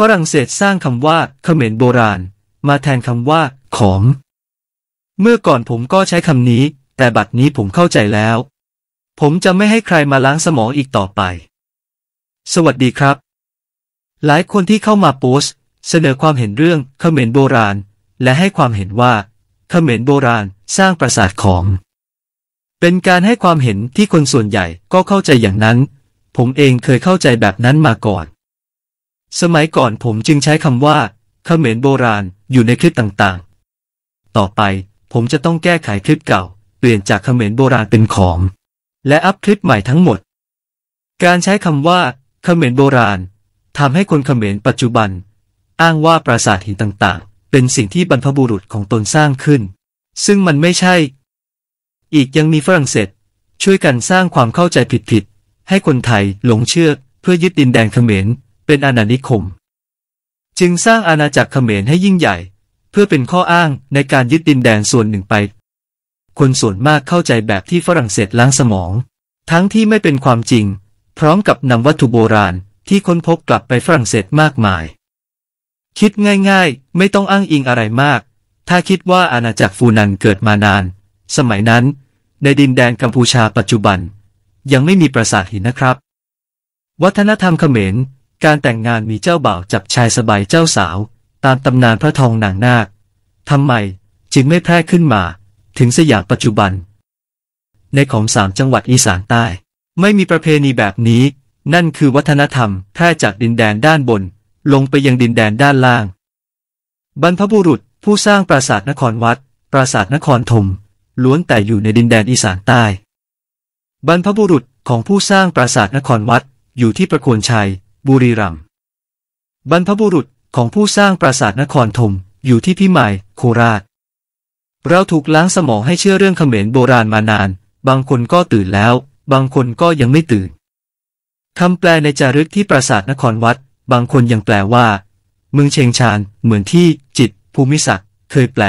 ฝรั่งเศสสร้างคำว่าเขมรโบราณ มาแทนคำว่าของ เมื่อก่อนผมก็ใช้คำนี้ แต่บัดนี้ผมเข้าใจแล้ว ผมจะไม่ให้ใครมาล้างสมองอีกต่อไป สวัสดีครับ หลายคนที่เข้ามาโพสเสนอความเห็นเรื่องเขมรโบราณ และให้ความเห็นว่าเขมรโบราณ สร้างปราสาทของ เป็นการให้ความเห็นที่คนส่วนใหญ่ก็เข้าใจอย่างนั้น ผมเองเคยเข้าใจแบบนั้นมาก่อนสมัยก่อนผมจึงใช้คำว่าเขมรโบราณ อยู่ในคลิปต่างๆ ต่อไป ผมจะต้องแก้ไขคลิปเก่า เปลี่ยนจากเขมรโบราณเป็นขอม และอัพคลิปใหม่ทั้งหมด การใช้คำว่าเขมรโบราณทำให้คนเขมรปัจจุบัน อ้างว่าปราสาทหินต่างๆ เป็นสิ่งที่บรรพบุรุษของตนสร้างขึ้น ซึ่งมันไม่ใช่ อีกยังมีฝรั่งเศสช่วยกันสร้างความเข้าใจผิดๆให้คนไทยหลงเชื่อเพื่อยึดดินแดนเขมรเป็นอาณานิคม จึงสร้างอาณาจักรเขมรให้ยิ่งใหญ่ เพื่อเป็นข้ออ้างในการยึดดินแดนส่วนหนึ่งไป คนส่วนมากเข้าใจแบบที่ฝรั่งเศสล้างสมอง ทั้งที่ไม่เป็นความจริง พร้อมกับนำวัตถุโบราณที่ค้นพบกลับไปฝรั่งเศสมากมาย คิดง่าย ๆ ไม่ต้องอ้างอิงอะไรมาก ถ้าคิดว่าอาณาจักรฟูนันเกิดมานาน สมัยนั้น ในดินแดนกัมพูชาปัจจุบัน ยังไม่มีปราสาทหินนะครับ วัฒนธรรมเขมรการแต่งงานมีเจ้าบ่าวจับชายสบายเจ้าสาว ตามตำนานพระทองนางนาคทำไม จึงไม่แพร่ขึ้นมา ถึงสยามปัจจุบัน ในของสามจังหวัดอีสานใต้ ไม่มีประเพณีแบบนี้ นั่นคือวัฒนธรรมแพร่จากดินแดนด้านบน ลงไปยังดินแดนด้านล่าง บรรพบุรุษผู้สร้างปราสาทนครวัด ปราสาทนครธมล้วนแต่อยู่ในดินแดนอีสานใต้ บรรพบุรุษของผู้สร้างปราสาทนครวัดอยู่ที่ประโคนชัยบุรีรัมย์บรรพบุรุษของผู้สร้างปราสาทนครธมอยู่ที่พิมายโคราช เราถูกล้างสมองให้เชื่อเรื่องเขมรโบราณมานาน บางคนก็ตื่นแล้ว บางคนก็ยังไม่ตื่นคำแปลในจารึกที่ปราสาทนครวัด บางคนยังแปลว่า เมืองเชียงชานเหมือนที่ จิต ภูมิศักดิ์เคยแปล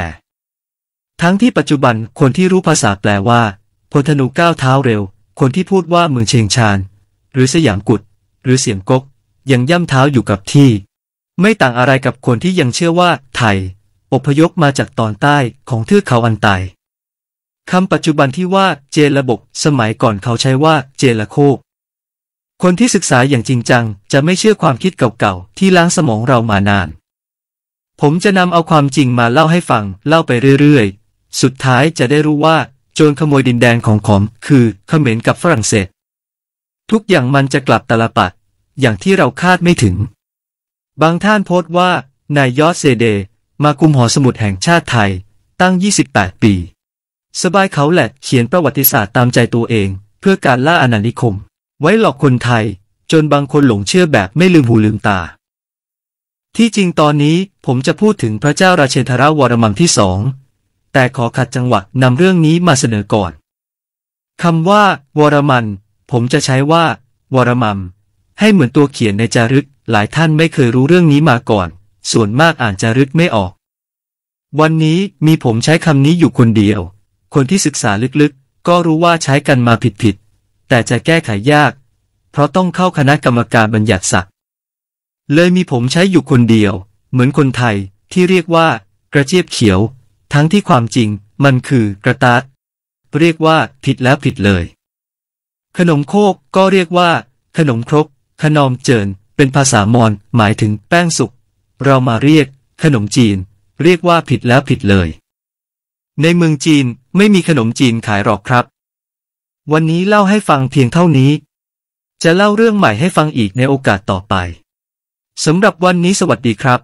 ทั้งที่ปัจจุบันคนที่รู้ภาษาแปลว่าพลธนูก้าวเท้าเร็ว คนที่พูดว่าเมืองเชียงชานหรือสยามกุดหรือเสียงกกยังย่ำเท้าอยู่กับที่ ไม่ต่างอะไรกับคนที่ยังเชื่อว่าไทย อพยพมาจากตอนใต้ ของเทือกเขาอันไตคำปัจจุบันที่ว่าเจระบกสมัยก่อนเขาใช้ว่าเจระโคคนที่ศึกษาอย่างจริงจัง จะไม่เชื่อความคิดเก่าๆ ที่ล้างสมองเรามานาน ผมจะนำเอาความจริงมาเล่าให้ฟังเล่าไปเรื่อย ๆ สุดท้ายจะได้รู้ว่า โจรขโมยดินแดนของขอมคือเขมรกับฝรั่งเศสทุกอย่างมันจะกลับตลปัดอย่างที่เราคาดไม่ถึง บางท่านโพสต์ว่า นายยอดเซเด มาคุมหอสมุดแห่งชาติไทยตั้ง 28 ปี สบายเขาแหละ เขียนประวัติศาสตร์ตามใจตัวเอง เพื่อการล่าอาณานิคม ไว้หลอกคนไทย จนบางคนหลงเชื่อแบบไม่ลืมหูลืมตา ที่จริงตอนนี้ผมจะพูดถึงพระเจ้าราเชนทราวรมันที่สองแต่ขอขัดจังหวะนำเรื่องนี้มาเสนอก่อนคำว่า วรมัน ผมจะใช้ว่า วรมังให้เหมือนตัวเขียนในจารึก หลายท่านไม่เคยรู้เรื่องนี้มาก่อน ส่วนมากอ่านจารึกไม่ออก วันนี้มีผมใช้คำนี้อยู่คนเดียว คนที่ศึกษาลึกๆ ก็รู้ว่าใช้กันมาผิดๆแต่จะแก้ไขยาก เพราะต้องเข้าคณะกรรมการบัญญัติศักดิ์เลยมีผมใช้อยู่คนเดียว เหมือนคนไทยที่เรียกว่ากระเจี๊ยบเขียว ทั้งที่ความจริงมันคือกระตาดเรียกว่า ผิดแล้วผิดเลย ขนมโคกก็เรียกว่า ขนมครกขนมเจินเป็นภาษามอญหมายถึงแป้งสุกเรามาเรียก ขนมจีน เรียกว่าผิดแล้วผิดเลย ในเมืองจีนไม่มีขนมจีนขายหรอกครับ วันนี้เล่าให้ฟังเพียงเท่านี้ จะเล่าเรื่องใหม่ให้ฟังอีกในโอกาสต่อไปสำหรับวันนี้สวัสดีครับ